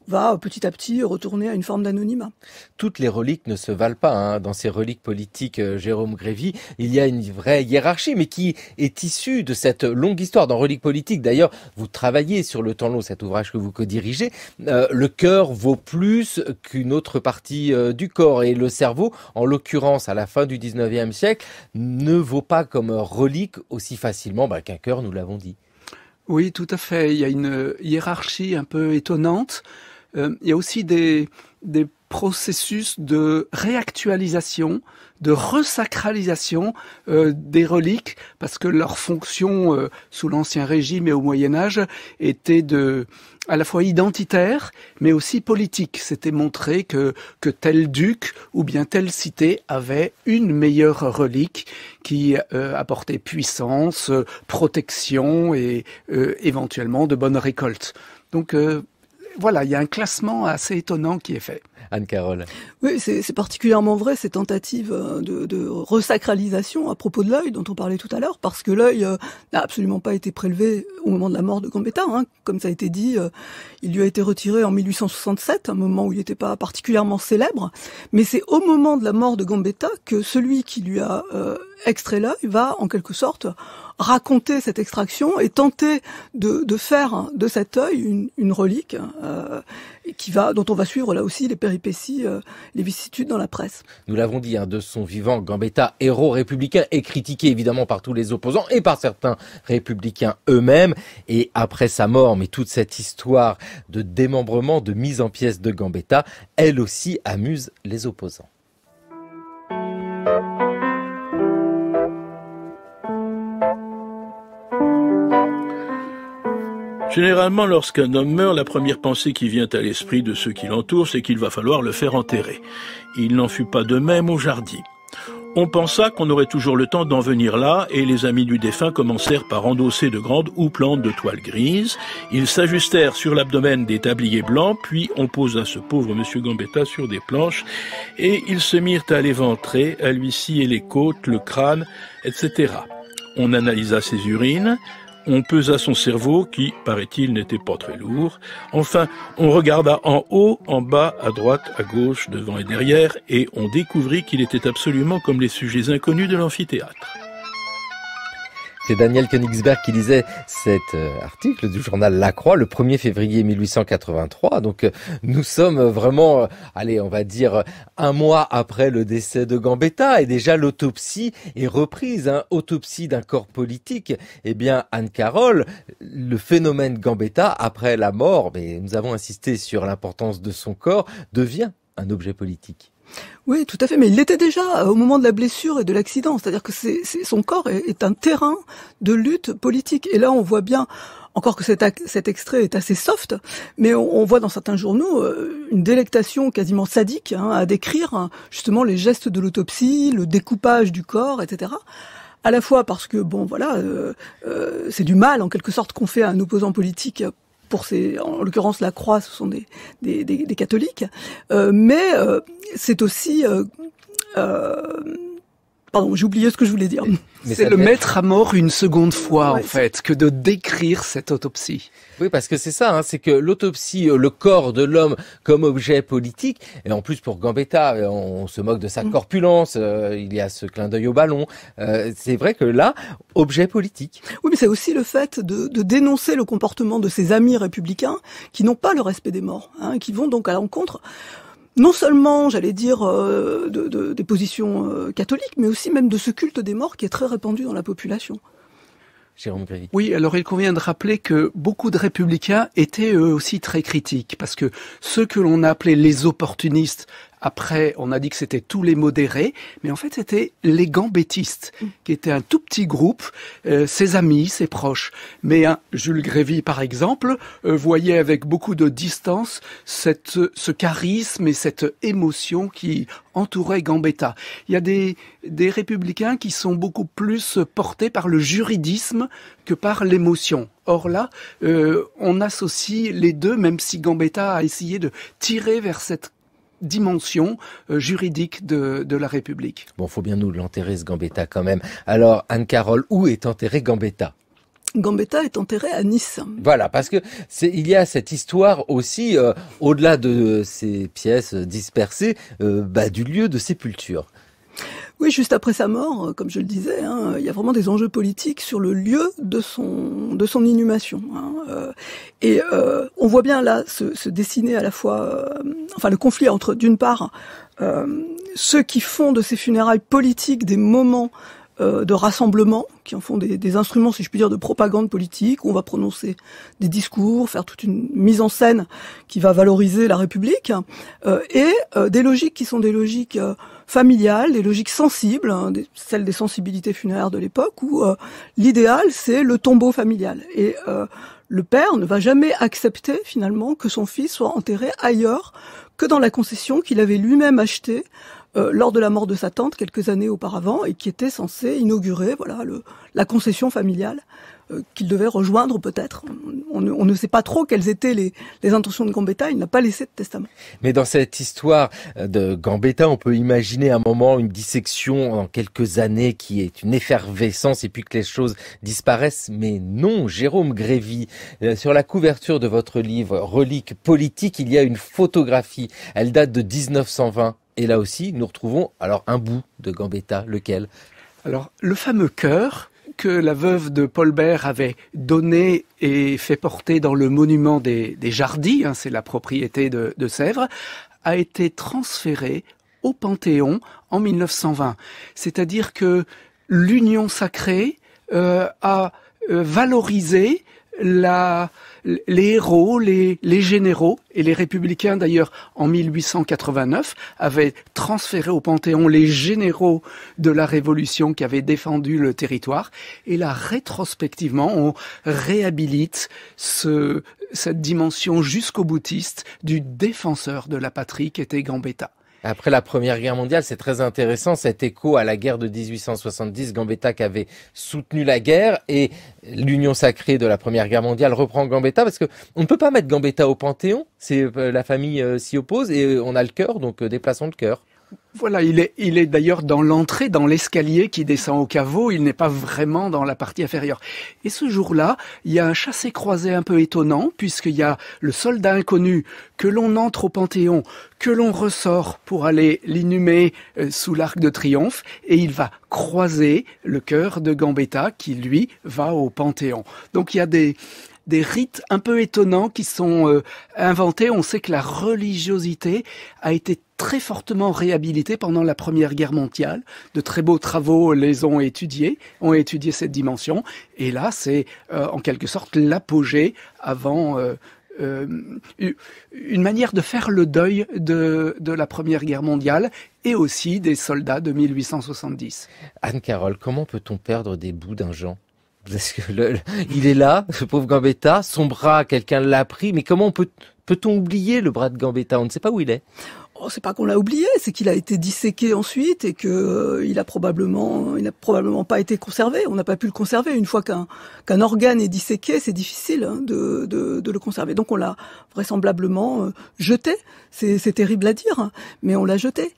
va petit à petit retourner à une forme d'anonymat. Toutes les reliques ne se valent pas. Hein. Dans ces reliques politiques, euh, Jérôme Grévy, il y a une vraie hiérarchie, mais qui est issue de cette longue histoire. Dans Reliques politiques, d'ailleurs, vous travaillez sur le temps long, cet ouvrage que vous co-dirigez. Euh, le cœur vaut plus qu'une autre partie euh, du corps et le cerveau, en l'occurrence, à la fin du 19e siècle, ne vaut pas comme relique aussi facilement bah, qu'un cœur, nous l'avons dit. Oui, tout à fait. Il y a une hiérarchie un peu étonnante. Euh, il y a aussi des, des processus de réactualisation, de resacralisation euh, des reliques, parce que leur fonction euh, sous l'Ancien Régime et au Moyen Âge était de à la fois identitaire, mais aussi politique. C'était montrer que, que tel duc ou bien telle cité avait une meilleure relique qui euh, apportait puissance, protection et éventuellement de bonnes récoltes. Donc voilà, il y a un classement assez étonnant qui est fait. Anne-Carole. Oui, c'est particulièrement vrai ces tentatives euh, de, de, resacralisation à propos de l'œil dont on parlait tout à l'heure, parce que l'œil euh, n'a absolument pas été prélevé au moment de la mort de Gambetta. Hein. Comme ça a été dit, euh, il lui a été retiré en 1867, un moment où il n'était pas particulièrement célèbre, mais c'est au moment de la mort de Gambetta que celui qui lui a extrait l'œil va en quelque sorte raconter cette extraction et tenter de, faire de cet œil une, relique. Euh, qui va, dont on va suivre là aussi les péripéties, euh, les vicissitudes dans la presse. Nous l'avons dit, hein, de son vivant, Gambetta, héros républicain, est critiqué évidemment par tous les opposants et par certains républicains eux-mêmes. Et après sa mort, mais toute cette histoire de démembrement, de mise en pièces de Gambetta, elle aussi amuse les opposants. Généralement, lorsqu'un homme meurt, la première pensée qui vient à l'esprit de ceux qui l'entourent, c'est qu'il va falloir le faire enterrer. Il n'en fut pas de même au jardin. On pensa qu'on aurait toujours le temps d'en venir là, et les amis du défunt commencèrent par endosser de grandes plantes de toile grise. Ils s'ajustèrent sur l'abdomen des tabliers blancs, puis on posa ce pauvre monsieur Gambetta sur des planches, et ils se mirent à l'éventrer, à lui scier les côtes, le crâne, etc. On analysa ses urines, on pesa son cerveau qui, paraît-il, n'était pas très lourd. Enfin, on regarda en haut, en bas, à droite, à gauche, devant et derrière, et on découvrit qu'il était absolument comme les sujets inconnus de l'amphithéâtre. C'est Daniel Königsberg qui disait cet euh, article du journal La Croix le 1er février 1883. Donc euh, nous sommes vraiment, euh, allez, on va dire un mois après le décès de Gambetta et déjà l'autopsie est reprise, hein, autopsie d'un corps politique. Eh bien, Anne Carole, le phénomène Gambetta après la mort, mais nous avons insisté sur l'importance de son corps, devient un objet politique. Oui, tout à fait. Mais il l'était déjà euh, au moment de la blessure et de l'accident. C'est-à-dire que c'est, son corps est, un terrain de lutte politique. Et là, on voit bien, encore que cet, extrait est assez soft, mais on, voit dans certains journaux euh, une délectation quasiment sadique hein, à décrire hein, justement les gestes de l'autopsie, le découpage du corps, etc à la fois parce que bon voilà euh, c'est du mal en quelque sorte qu'on fait à un opposant politique pour en l'occurrence la croix, ce sont des, des, des catholiques, euh, mais euh, c'est aussi euh, Pardon, j'ai oublié ce que je voulais dire. C'est le mettre à mort une seconde fois, en fait, que de décrire cette autopsie. Oui, parce que c'est ça, hein, c'est que l'autopsie, euh, le corps de l'homme comme objet politique, et en plus pour Gambetta, euh, on, se moque de sa mm. corpulence, euh, il y a ce clin d'œil au ballon. c'est vrai que là, objet politique. Oui, mais c'est aussi le fait de, de, dénoncer le comportement de ses amis républicains qui n'ont pas le respect des morts, hein, qui vont donc à l'encontre non seulement, j'allais dire, euh, de, des positions euh, catholiques, mais aussi même de ce culte des morts qui est très répandu dans la population. Jérôme Grévy. Oui, alors il convient de rappeler que beaucoup de républicains étaient eux aussi très critiques, parce que ceux que l'on appelait les opportunistes, après, on a dit que c'était tous les modérés, mais en fait, c'était les gambettistes, mm. qui étaient un tout petit groupe, euh, ses amis, ses proches. Mais Jules Grévy, par exemple, euh, voyait avec beaucoup de distance cette, ce charisme et cette émotion qui entourait Gambetta. Il y a des, des républicains qui sont beaucoup plus portés par le juridisme que par l'émotion. Or là, euh, on associe les deux, même si Gambetta a essayé de tirer vers cette dimension euh, juridique de, la République. Bon, faut bien nous l'enterrer ce Gambetta quand même. Alors, Anne-Carole, où est enterré Gambetta Gambetta est enterré à Nice. Voilà, parce que il y a cette histoire aussi, euh, au-delà de euh, ces pièces dispersées, bah, du lieu de sépulture. Oui, juste après sa mort, euh, comme je le disais, hein, il y a vraiment des enjeux politiques sur le lieu de son de son inhumation. Hein, euh, et euh, on voit bien là se, dessiner à la fois, enfin le conflit entre d'une part ceux qui font de ces funérailles politiques des moments de rassemblement, qui en font des, instruments, si je puis dire, de propagande politique, où on va prononcer des discours, faire toute une mise en scène qui va valoriser la République, et des logiques qui sont des logiques familiale des logiques sensibles, hein, celles des sensibilités funéraires de l'époque, où euh, l'idéal, c'est le tombeau familial. Et euh, le père ne va jamais accepter, finalement, que son fils soit enterré ailleurs que dans la concession qu'il avait lui-même achetée euh, lors de la mort de sa tante quelques années auparavant et qui était censée inaugurer voilà, le, la concession familiale euh, qu'il devait rejoindre peut-être. On, ne sait pas trop quelles étaient les, intentions de Gambetta, il n'a pas laissé de testament. Mais dans cette histoire euh, de Gambetta, on peut imaginer un moment une dissection en quelques années qui est une effervescence et puis que les choses disparaissent. Mais non, Jérôme Grévy, euh, sur la couverture de votre livre Reliques politiques, il y a une photographie. Elle date de 1920. Et là aussi, nous retrouvons alors un bout de Gambetta, lequel Alors, le fameux cœur, que la veuve de Paul Bert avait donné et fait porter dans le monument des, Jardis, hein, c'est la propriété de, Sèvres, a été transférée au Panthéon en 1920. C'est-à-dire que l'union sacrée euh, a euh, valorisé la, les héros, les, généraux, et les républicains d'ailleurs en 1889 avaient transféré au Panthéon les généraux de la Révolution qui avaient défendu le territoire. Et là, rétrospectivement, on réhabilite ce, cette dimension jusqu'au boutiste du défenseur de la patrie qui était Gambetta. Après la Première Guerre mondiale, c'est très intéressant cet écho à la guerre de 1870. Gambetta qui avait soutenu la guerre et l'union sacrée de la Première Guerre mondiale reprend Gambetta parce que on ne peut pas mettre Gambetta au Panthéon. C'est euh, la famille euh, s'y oppose et euh, on a le cœur, donc déplaçons le cœur. Voilà, il est, d'ailleurs dans l'entrée, dans l'escalier qui descend au caveau, il n'est pas vraiment dans la partie inférieure. Et ce jour-là, il y a un chassé-croisé un peu étonnant, puisqu'il y a le soldat inconnu que l'on entre au Panthéon, que l'on ressort pour aller l'inhumer euh, sous l'arc de triomphe, et il va croiser le cœur de Gambetta qui, lui, va au Panthéon. Donc il y a des, rites un peu étonnants qui sont euh, inventés. On sait que la religiosité a été très fortement réhabilité pendant la Première Guerre mondiale. De très beaux travaux les ont étudiés, ont étudié cette dimension. Et là, c'est euh, en quelque sorte l'apogée avant euh, euh, une manière de faire le deuil de, la Première Guerre mondiale et aussi des soldats de 1870. Anne-Carole, comment peut-on perdre des bouts d'un Jean parce que il est là, ce pauvre Gambetta, son bras, quelqu'un l'a pris, mais comment peut, peut-on oublier le bras de Gambetta On ne sait pas où il est. Oh, c'est pas qu'on l'a oublié, c'est qu'il a été disséqué ensuite et que euh, il a probablement, il n'a probablement pas été conservé. On n'a pas pu le conserver. Une fois qu'un qu'un organe est disséqué, c'est difficile hein, de, le conserver. Donc on l'a vraisemblablement euh, jeté. C'est terrible à dire, hein, mais on l'a jeté.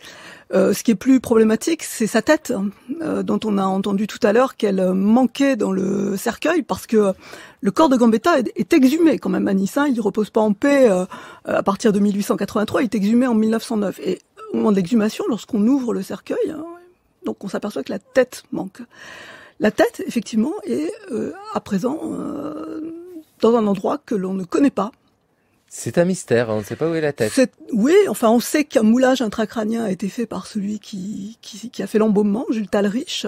Euh, ce qui est plus problématique, c'est sa tête, hein, euh, dont on a entendu tout à l'heure qu'elle euh, manquait dans le cercueil, parce que le corps de Gambetta est, exhumé quand même à Nice. Hein. il ne repose pas en paix à partir de 1883, il est exhumé en 1909. Et au moment de l'exhumation, lorsqu'on ouvre le cercueil, hein, donc on s'aperçoit que la tête manque. La tête, effectivement, est à présent dans un endroit que l'on ne connaît pas, c'est un mystère, on ne sait pas où est la tête. oui, enfin on sait qu'un moulage intracrânien a été fait par celui qui, qui, a fait l'embaumement, Jules Talrich.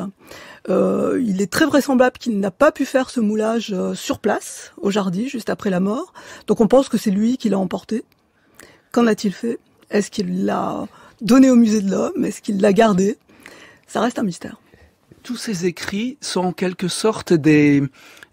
Euh, il est très vraisemblable qu'il n'a pas pu faire ce moulage euh, sur place, au jardin, juste après la mort. Donc on pense que c'est lui qui l'a emporté. Qu'en a-t-il fait Est-ce qu'il l'a donné au musée de l'homme Est-ce qu'il l'a gardé Ça reste un mystère tous ces écrits sont en quelque sorte des,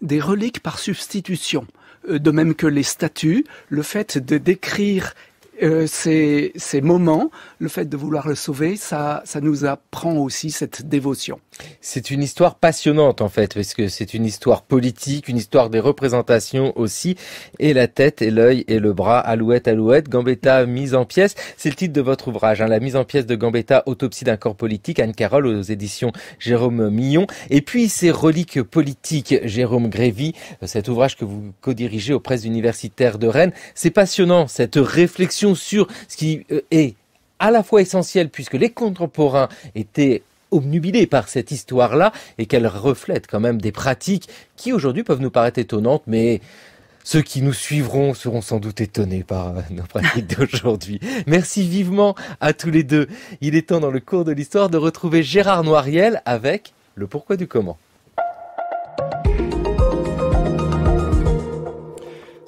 des reliques par substitution. Euh, de même que les statues, le fait de décrire euh, ces, moments, le fait de vouloir le sauver, ça nous apprend aussi cette dévotion. C'est une histoire passionnante en fait, parce que c'est une histoire politique, une histoire des représentations aussi, et la tête et l'œil et le bras, alouette, alouette, Gambetta mise en pièces. C'est le titre de votre ouvrage, hein, la mise en pièces de Gambetta, autopsie d'un corps politique, Anne Carole aux éditions Jérôme Millon. Et puis ces reliques politiques, Jérôme Grévy, euh, cet ouvrage que vous co-dirigez aux presses universitaires de Rennes. C'est passionnant cette réflexion sur ce qui euh, est à la fois essentiel puisque les contemporains étaient obnubilée par cette histoire-là et qu'elle reflète quand même des pratiques qui aujourd'hui peuvent nous paraître étonnantes, mais ceux qui nous suivront seront sans doute étonnés par euh, nos pratiques d'aujourd'hui. Merci vivement à tous les deux. Il est temps dans le cours de l'histoire de retrouver Gérard Noiriel avec le pourquoi du comment.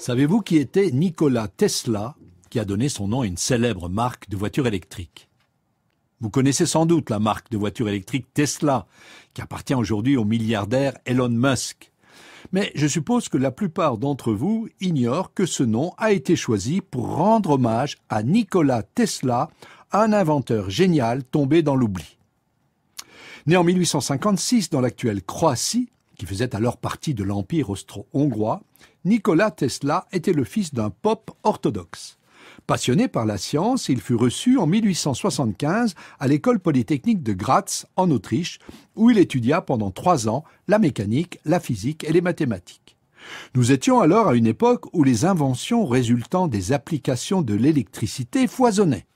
Savez-vous qui était Nikola Tesla qui a donné son nom à une célèbre marque de voitures électriques vous connaissez sans doute la marque de voiture électrique Tesla, qui appartient aujourd'hui au milliardaire Elon Musk. Mais je suppose que la plupart d'entre vous ignorent que ce nom a été choisi pour rendre hommage à Nikola Tesla, un inventeur génial tombé dans l'oubli. Né en 1856 dans l'actuelle Croatie, qui faisait alors partie de l'Empire austro-hongrois, Nikola Tesla était le fils d'un pope orthodoxe. Passionné par la science, il fut reçu en 1875 à l'école polytechnique de Graz, en Autriche, où il étudia pendant trois ans la mécanique, la physique et les mathématiques. Nous étions alors à une époque où les inventions résultant des applications de l'électricité foisonnaient.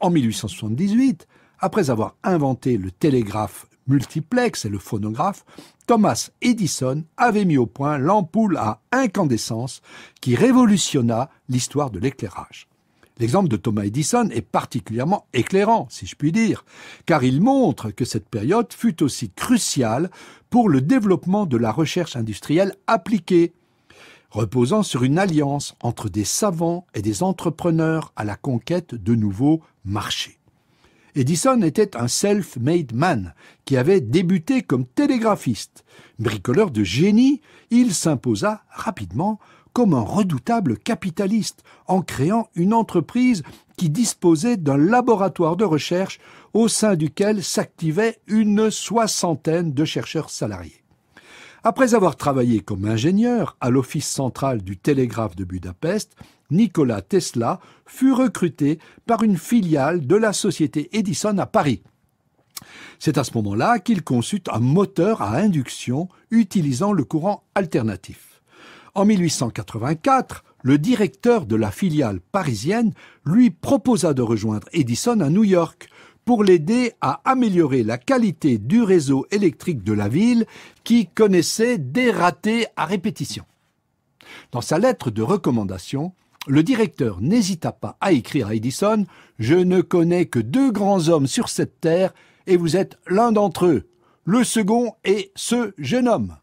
En 1878, après avoir inventé le télégraphe multiplex et le phonographe, Thomas Edison avait mis au point l'ampoule à incandescence qui révolutionna l'histoire de l'éclairage. L'exemple de Thomas Edison est particulièrement éclairant, si je puis dire, car il montre que cette période fut aussi cruciale pour le développement de la recherche industrielle appliquée, reposant sur une alliance entre des savants et des entrepreneurs à la conquête de nouveaux marchés. Edison était un self-made man qui avait débuté comme télégraphiste. Bricoleur de génie, il s'imposa rapidement comme un redoutable capitaliste en créant une entreprise qui disposait d'un laboratoire de recherche au sein duquel s'activait une soixantaine de chercheurs salariés. Après avoir travaillé comme ingénieur à l'Office central du télégraphe de Budapest, Nikola Tesla fut recruté par une filiale de la société Edison à Paris. C'est à ce moment-là qu'il conçut un moteur à induction utilisant le courant alternatif. En 1884, le directeur de la filiale parisienne lui proposa de rejoindre Edison à New York pour l'aider à améliorer la qualité du réseau électrique de la ville qui connaissait des ratés à répétition. Dans sa lettre de recommandation, le directeur n'hésita pas à écrire à Edison Je ne connais que deux grands hommes sur cette terre et vous êtes l'un d'entre eux. Le second est ce jeune homme.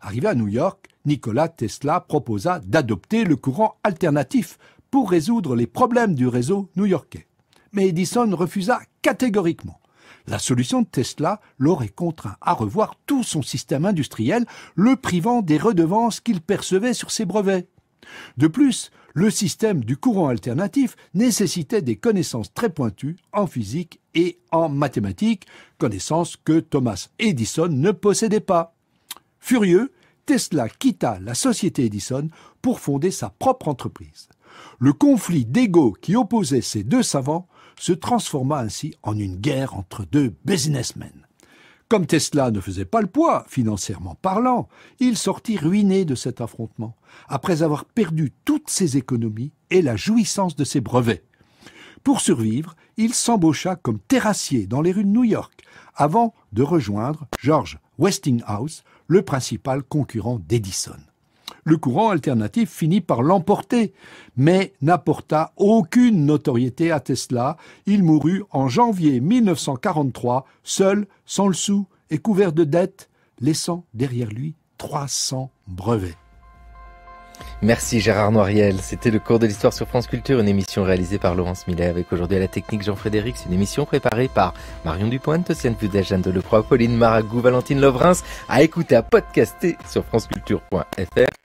Arrivé à New York, Nikola Tesla proposa d'adopter le courant alternatif pour résoudre les problèmes du réseau new-yorkais. Mais Edison refusa catégoriquement. La solution de Tesla l'aurait contraint à revoir tout son système industriel, le privant des redevances qu'il percevait sur ses brevets. De plus, le système du courant alternatif nécessitait des connaissances très pointues en physique et en mathématiques, connaissances que Thomas Edison ne possédait pas. Furieux, Tesla quitta la société Edison pour fonder sa propre entreprise. Le conflit d'ego qui opposait ces deux savants se transforma ainsi en une guerre entre deux businessmen. Comme Tesla ne faisait pas le poids, financièrement parlant, il sortit ruiné de cet affrontement, après avoir perdu toutes ses économies et la jouissance de ses brevets. Pour survivre, il s'embaucha comme terrassier dans les rues de New York, avant de rejoindre George Westinghouse, le principal concurrent d'Edison. Le courant alternatif finit par l'emporter, mais n'apporta aucune notoriété à Tesla. Il mourut en janvier 1943, seul, sans le sou et couvert de dettes, laissant derrière lui 300 brevets. Merci Gérard Noiriel. C'était le cours de l'histoire sur France Culture, une émission réalisée par Laurence Millet avec aujourd'hui à la technique Jean-Frédéric. C'est une émission préparée par Marion Dupointe, Tociane Jean de Deleproy, Pauline Maragou, Valentine Lovrins, à écouter, à podcaster sur franceculture.fr.